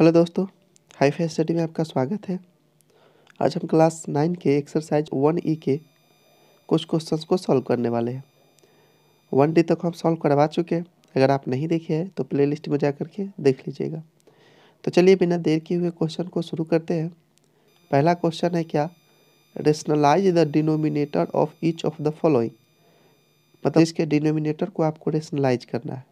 hello दोस्तों hi fi study में आपका स्वागत है आज हम क्लास नाइन के एक्सरसाइज वन ई के कुछ क्वेश्चंस को सॉल्व करने वाले हैं वन डी तक हम सॉल्व करवा चुके हैं अगर आप नहीं देखे हैं तो प्लेलिस्ट में जा करके देख लीजिएगा तो चलिए बिना देर किए हुए क्वेश्चन को शुरू करते हैं पहला क्वेश्चन है क्या rationalise the denominator of each of the following मतलब इसके डिनोमिनेटर को आपको रेशनलाइज करना है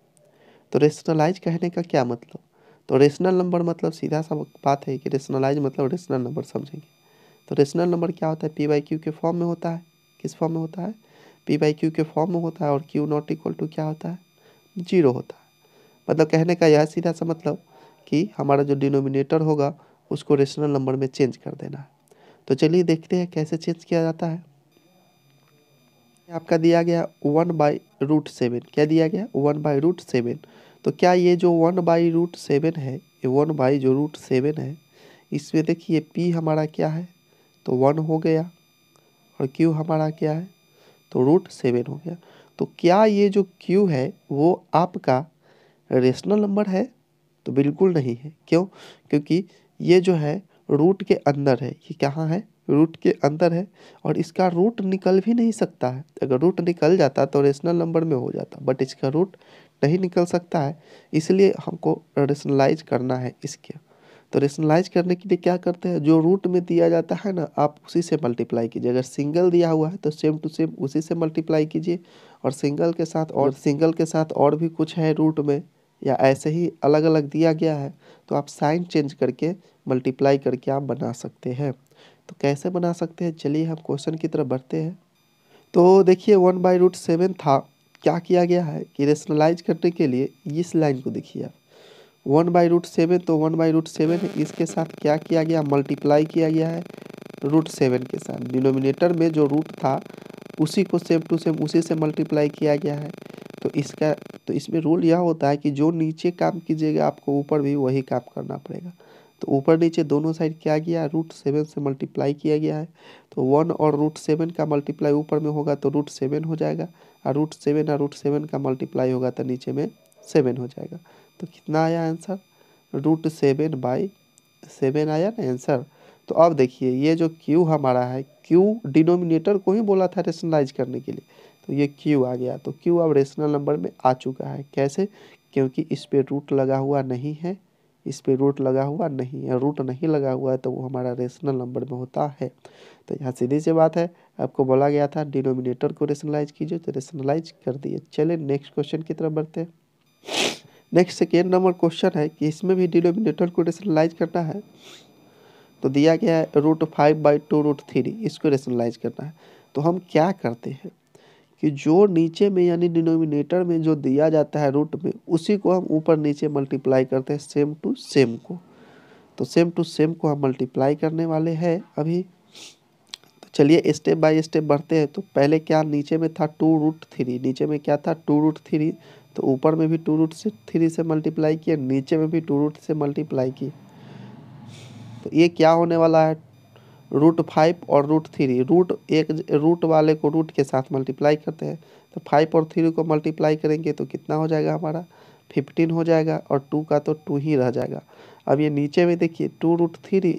तो रेशनलाइज कहने का क्या मतलब तो रेशनल नंबर मतलब सीधा सा बात है कि रेशनलाइज मतलब रेशनल नंबर समझेंगे तो रेशनल नंबर क्या होता है पी बाई क्यू के फॉर्म में होता है किस फॉर्म में होता है पी बाई क्यू के फॉर्म में होता है और क्यू नॉट इक्वल टू क्या होता है जीरो होता है मतलब कहने का यह सीधा सा मतलब कि हमारा जो डिनोमिनेटर होगा उसको रेशनल नंबर में चेंज कर देना है तो चलिए देखते हैं कैसे चेंज किया जाता है आपका दिया गया वन बाई रूट सेवन क्या दिया गया वन बाई रूट सेवन तो क्या ये जो वन बाई रूट सेवन है ये वन बाई जो रूट सेवन है इसमें देखिए पी हमारा क्या है तो वन हो गया और क्यू हमारा क्या है तो रूट सेवन हो गया तो क्या ये जो क्यू है वो आपका रेशनल नंबर है तो बिल्कुल नहीं है क्यों क्योंकि ये जो है रूट के अंदर है ये कहाँ है रूट के अंदर है और इसका रूट निकल भी नहीं सकता है अगर रूट निकल जाता तो रेशनल नंबर में हो जाता बट इसका रूट नहीं निकल सकता है इसलिए हमको रेशनलाइज करना है इसके तो रेशनलाइज करने के लिए क्या करते हैं जो रूट में दिया जाता है ना आप उसी से मल्टीप्लाई कीजिए अगर सिंगल दिया हुआ है तो सेम टू सेम उसी से मल्टीप्लाई कीजिए और सिंगल के साथ और सिंगल के साथ और भी कुछ है रूट में या ऐसे ही अलग अलग दिया गया है तो आप साइन चेंज करके मल्टीप्लाई करके आप बना सकते हैं तो कैसे बना सकते हैं चलिए हम क्वेश्चन की तरफ बढ़ते हैं तो देखिए वन बाई रूट सेवन था क्या किया गया है कि रेशनलाइज करने के लिए इस लाइन को देखिए आप वन बाई रूट सेवन तो वन बाई रूट सेवन है इसके साथ क्या किया गया मल्टीप्लाई किया गया है रूट सेवन के साथ डिनोमिनेटर में जो रूट था उसी को सेम टू सेम उसी से मल्टीप्लाई किया गया है तो इसका तो इसमें रूल यह होता है कि जो नीचे काम कीजिएगा आपको ऊपर भी वही काम करना पड़ेगा तो ऊपर नीचे दोनों साइड क्या गया रूट सेवन से मल्टीप्लाई किया गया है तो वन और रूट सेवन का मल्टीप्लाई ऊपर में होगा तो रूट सेवन हो जाएगा और रूट सेवन और रूट सेवन का मल्टीप्लाई होगा तो नीचे में सेवन हो जाएगा तो कितना आया answer root seven by seven आया ना आंसर तो अब देखिए ये जो क्यू हमारा है क्यू डिनोमिनेटर को ही बोला था रेशनलाइज करने के लिए तो ये क्यू आ गया तो क्यू अब रेशनल नंबर में आ चुका है कैसे क्योंकि इस पर रूट लगा हुआ नहीं है इस पे रूट लगा हुआ नहीं है रूट नहीं लगा हुआ है तो वो हमारा रेशनल नंबर में होता है तो यहाँ सीधी सी बात है आपको बोला गया था डिनोमिनेटर को रेशनलाइज कीजिए तो रेशनलाइज कर दिए चले नेक्स्ट क्वेश्चन की तरफ बढ़ते हैं नेक्स्ट सेकेंड नंबर क्वेश्चन है कि इसमें भी डिनोमिनेटर को रेशनलाइज करना है तो दिया गया है root five by two root three इसको रेशनलाइज करना है तो हम क्या करते हैं कि जो नीचे में यानी डिनोमिनेटर में जो दिया जाता है रूट में उसी को हम ऊपर नीचे मल्टीप्लाई करते हैं सेम टू सेम को तो सेम टू सेम को हम मल्टीप्लाई करने वाले हैं अभी तो चलिए स्टेप बाय स्टेप बढ़ते हैं तो पहले क्या नीचे में था टू रूट थ्री नीचे में क्या था टू रूट थ्री तो ऊपर में भी टू रूट से थ्री से मल्टीप्लाई किए नीचे में भी टू रूट से मल्टीप्लाई किए तो ये क्या होने वाला है रूट फाइव और रूट थ्री रूट एक रूट वाले को रूट के साथ मल्टीप्लाई करते हैं तो फाइव और थ्री को मल्टीप्लाई करेंगे तो कितना हो जाएगा हमारा फिफ्टीन हो जाएगा और टू का तो टू ही रह जाएगा अब ये नीचे में देखिए two root three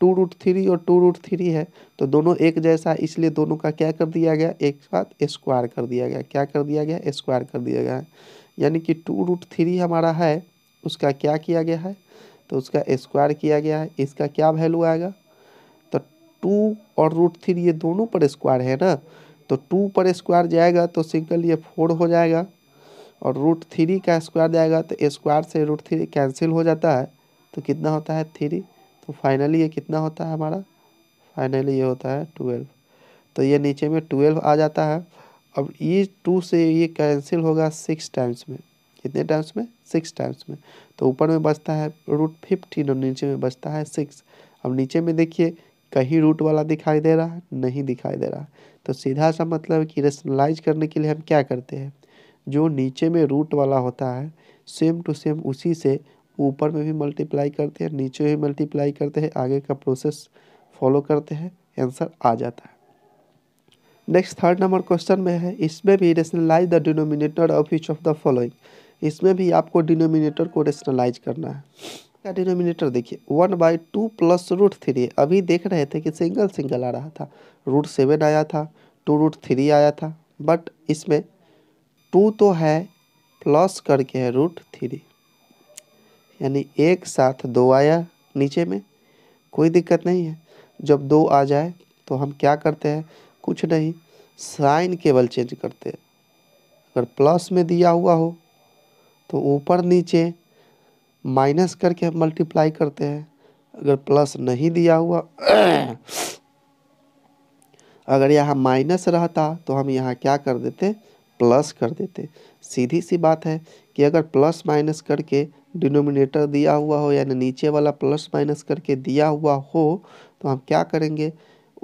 two root three और टू रूट थ्री है तो दोनों एक जैसा इसलिए दोनों का क्या कर दिया गया एक साथ स्क्वायर कर दिया गया क्या कर दिया गया स्क्वायर कर दिया गया है यानी कि टू रूट थ्री हमारा है उसका क्या किया गया है तो उसका स्क्वायर किया गया है इसका क्या वैल्यू आएगा टू और रूट थ्री ये दोनों पर स्क्वायर है ना तो टू पर स्क्वायर जाएगा तो सिंगल ये फोर हो जाएगा और रूट थ्री का स्क्वायर जाएगा तो स्क्वायर से रूट थ्री कैंसिल हो जाता है तो कितना होता है थ्री तो फाइनली ये कितना होता है हमारा फाइनली ये होता है ट्वेल्व तो ये नीचे में ट्वेल्व आ जाता है अब ये टू से ये कैंसिल होगा सिक्स टाइम्स में कितने टाइम्स में सिक्स टाइम्स में तो ऊपर में बचता है रूट फिफ्टीन और नीचे में बचता है सिक्स अब नीचे में देखिए कहीं रूट वाला दिखाई दे रहा है नहीं दिखाई दे रहा है तो सीधा सा मतलब कि रेशनलाइज करने के लिए हम क्या करते हैं जो नीचे में रूट वाला होता है सेम टू सेम उसी से ऊपर में भी मल्टीप्लाई करते हैं नीचे भी मल्टीप्लाई करते हैं आगे का प्रोसेस फॉलो करते हैं आंसर आ जाता है नेक्स्ट थर्ड नंबर क्वेश्चन में है इसमें भी rationalise the denominator of each of the following इसमें भी आपको डिनोमिनेटर को रेशनलाइज करना है इसका डिनोमिनेटर देखिए one by two plus root three अभी देख रहे थे कि सिंगल सिंगल आ रहा था रूट सेवन आया था टू रूट थ्री आया था बट इसमें टू तो है प्लस करके है रूट थ्री यानी एक साथ दो आया नीचे में कोई दिक्कत नहीं है जब दो आ जाए तो हम क्या करते हैं कुछ नहीं साइन केवल चेंज करते हैं अगर प्लस में दिया हुआ हो तो ऊपर नीचे माइनस करके हम मल्टीप्लाई करते हैं अगर प्लस नहीं दिया हुआ अगर यहाँ माइनस रहता तो हम यहाँ क्या कर देते प्लस कर देते सीधी सी बात है कि अगर प्लस माइनस करके डिनोमिनेटर दिया हुआ हो यानी नीचे वाला प्लस माइनस करके दिया हुआ हो तो हम क्या करेंगे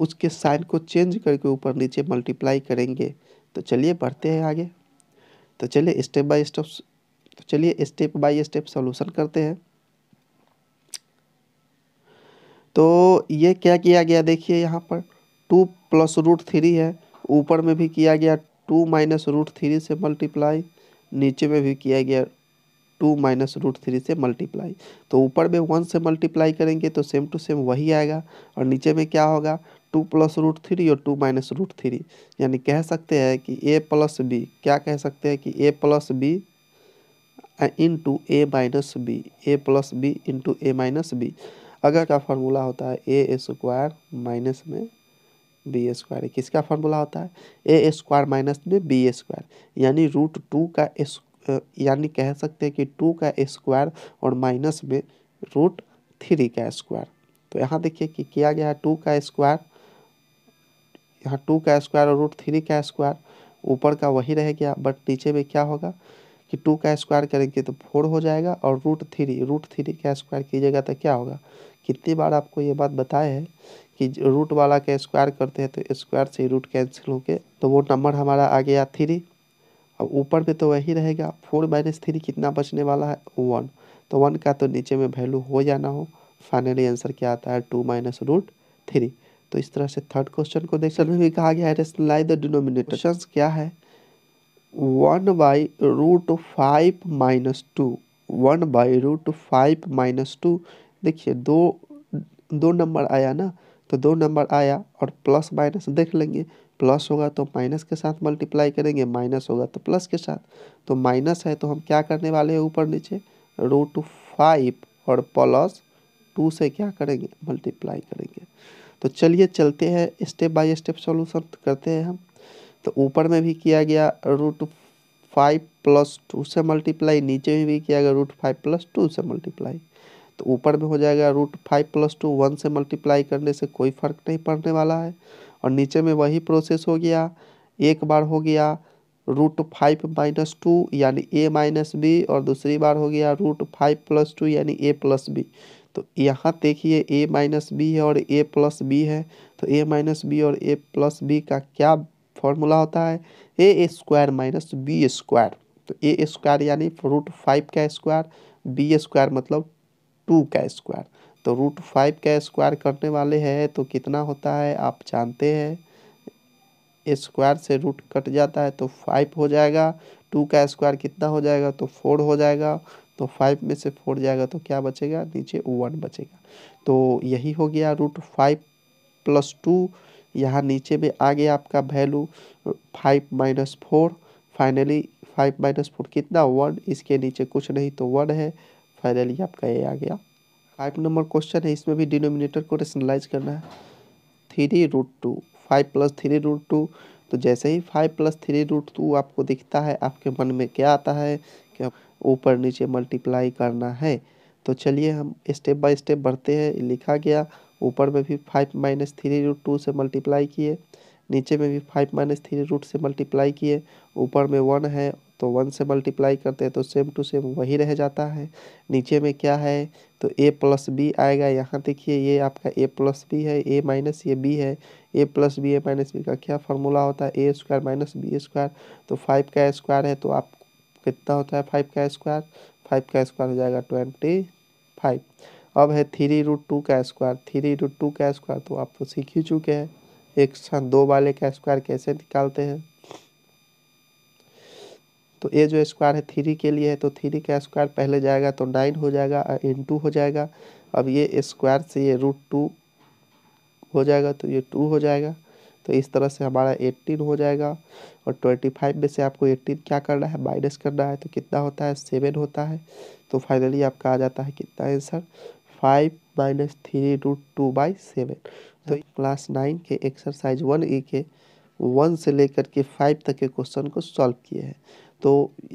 उसके साइन को चेंज करके ऊपर नीचे मल्टीप्लाई करेंगे तो चलिए बढ़ते हैं आगे तो चलिए स्टेप बाय स्टेप तो चलिए स्टेप बाय स्टेप सोल्यूशन करते हैं तो ये क्या किया गया देखिए यहाँ पर टू प्लस रूट थ्री है ऊपर में भी किया गया टू माइनस रूट थ्री से मल्टीप्लाई नीचे में भी किया गया टू माइनस रूट थ्री से मल्टीप्लाई तो ऊपर में वन से मल्टीप्लाई करेंगे तो सेम टू सेम वही आएगा और नीचे में क्या होगा टू प्लस रूट थ्री और टू माइनस रूट थ्री यानी कह सकते हैं कि ए प्लस बी क्या कह सकते हैं कि A plus B into A minus B A plus B into A minus B अगर का फार्मूला होता है ए स्क्वायर माइनस में बी स्क्वायर किसका फार्मूला होता है ए स्क्वायर माइनस में बी स्क्वायर यानी रूट टू का यानी कह सकते हैं कि टू का स्क्वायर और माइनस में रूट थ्री का स्क्वायर तो यहाँ देखिए कि किया गया है टू का स्क्वायर यहाँ टू का स्क्वायर और रूट थ्री का स्क्वायर ऊपर का वही रह गया बट नीचे में क्या होगा कि टू का स्क्वायर करेंगे तो फोर हो जाएगा और रूट थ्री रूट थ्री का स्क्वायर कीजिएगा तो क्या होगा कितनी बार आपको ये बात बताए हैं कि रूट वाला का स्क्वायर करते हैं तो स्क्वायर से रूट कैंसिल होके तो वो नंबर हमारा आ गया थ्री अब ऊपर में तो वही रहेगा फोर माइनस थ्री कितना बचने वाला है वन तो वन का तो नीचे में वैल्यू हो या ना हो फाइनली आंसर क्या आता है टू माइनस रूट थ्री तो इस तरह से थर्ड क्वेश्चन को देख सकते भी कहा गया है रेशनलाइज द डिनोमिनेटर क्या है one by root five minus two one by root five minus two देखिए दो दो नंबर आया ना तो दो नंबर आया और प्लस माइनस देख लेंगे प्लस होगा तो माइनस के साथ मल्टीप्लाई करेंगे माइनस होगा तो प्लस के साथ तो माइनस है तो हम क्या करने वाले हैं ऊपर नीचे रूट फाइव और प्लस टू से क्या करेंगे मल्टीप्लाई करेंगे तो चलिए चलते हैं स्टेप बाय स्टेप सॉल्यूशन करते हैं हम तो ऊपर में भी किया गया रूट फाइव प्लस टू से मल्टीप्लाई नीचे में भी किया गया रूट फाइव प्लस टू से मल्टीप्लाई तो ऊपर में हो जाएगा root five plus two one से मल्टीप्लाई करने से कोई फ़र्क नहीं पड़ने वाला है और नीचे में वही प्रोसेस हो गया एक बार हो गया रूट फाइव माइनस टू यानी ए माइनस बी और दूसरी बार हो गया रूट फाइव प्लस टू यानी ए प्लस बी तो यहाँ देखिए ए माइनस बी है और ए प्लस बी है तो ए माइनस बी और ए प्लस बी का क्या फॉर्मूला होता है A square minus B square तो ए स्क्वायर यानी रूट फाइव का स्क्वायर बी स्क्वायर मतलब टू का स्क्वायर तो रूट फाइव का स्क्वायर करने वाले हैं तो कितना होता है आप जानते हैं स्क्वायर से रूट कट जाता है तो फाइव हो जाएगा टू का स्क्वायर कितना हो जाएगा तो फोर हो जाएगा तो फाइव में से फोर जाएगा तो क्या बचेगा नीचे वन बचेगा तो यही हो गया रूट फाइव प्लस टू यहाँ नीचे में आ गया आपका value five minus four finally five minus four कितना वन इसके नीचे कुछ नहीं तो वन है फाइनली आपका ये आ गया फाइव नंबर क्वेश्चन है इसमें भी डिनोमिनेटर को रेशनलाइज करना है three root two five plus three root two तो जैसे ही five plus three root two आपको दिखता है आपके मन में क्या आता है कि ऊपर नीचे मल्टीप्लाई करना है तो चलिए हम स्टेप बाय स्टेप बढ़ते हैं लिखा गया ऊपर में भी five minus three root two से मल्टीप्लाई किए नीचे में भी फाइव माइनस थ्री रूट से मल्टीप्लाई किए ऊपर में वन है तो वन से मल्टीप्लाई करते हैं तो सेम टू सेम वही रह जाता है नीचे में क्या है तो ए प्लस बी आएगा यहाँ देखिए ये आपका ए प्लस बी है ए माइनस ये बी है A plus B A minus B का क्या फार्मूला होता है A square minus B square तो फाइव का स्क्वायर है तो आप कितना होता है फाइव का स्क्वायर फाइव का स्क्वायर हो जाएगा ट्वेंटी फाइव अब है थ्री रूट टू का स्क्वायर थ्री रूट टू का स्क्वायर तो आप तो सीख ही चुके हैं एक साथ दो वाले का स्क्वायर कैसे निकालते हैं तो ये जो स्क्वायर है थ्री के लिए है तो थ्री का स्क्वायर पहले जाएगा तो नाइन हो जाएगा इन टू हो जाएगा अब ये स्क्वायर से ये रूट टू हो जाएगा तो ये टू हो जाएगा तो इस तरह से हमारा एट्टीन हो जाएगा और ट्वेंटी फाइव में से आपको एट्टीन क्या करना है माइनस करना है तो कितना होता है सेवन होता है तो फाइनली आपका आ जाता है कितना answer five minus three root two by seven तो क्लास नाइन के एक्सरसाइज वन ए के वन से लेकर के फाइव तक के क्वेश्चन को सॉल्व किए हैं तो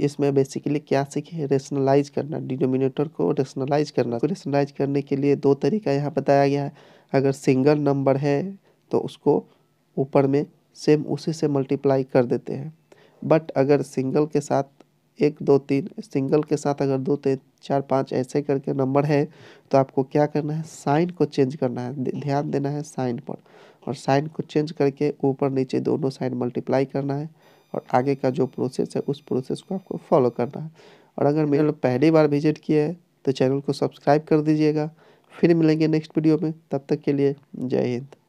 इसमें बेसिकली क्या सीखे रेशनलाइज करना डिनोमिनेटर को रेशनलाइज करना रेशनलाइज तो करने के लिए दो तरीका यहाँ बताया गया है अगर सिंगल नंबर है तो उसको ऊपर में सेम उसी से मल्टीप्लाई कर देते हैं बट अगर सिंगल के साथ एक दो तीन सिंगल के साथ अगर दो तीन चार पाँच ऐसे करके नंबर है तो आपको क्या करना है साइन को चेंज करना है ध्यान देना है साइन पर और साइन को चेंज करके ऊपर नीचे दोनों साइन मल्टीप्लाई करना है और आगे का जो प्रोसेस है उस प्रोसेस को आपको फॉलो करना है और अगर मेरे लोग पहली बार विजिट किया है तो चैनल को सब्सक्राइब कर दीजिएगा फिर मिलेंगे नेक्स्ट वीडियो में तब तक के लिए जय हिंद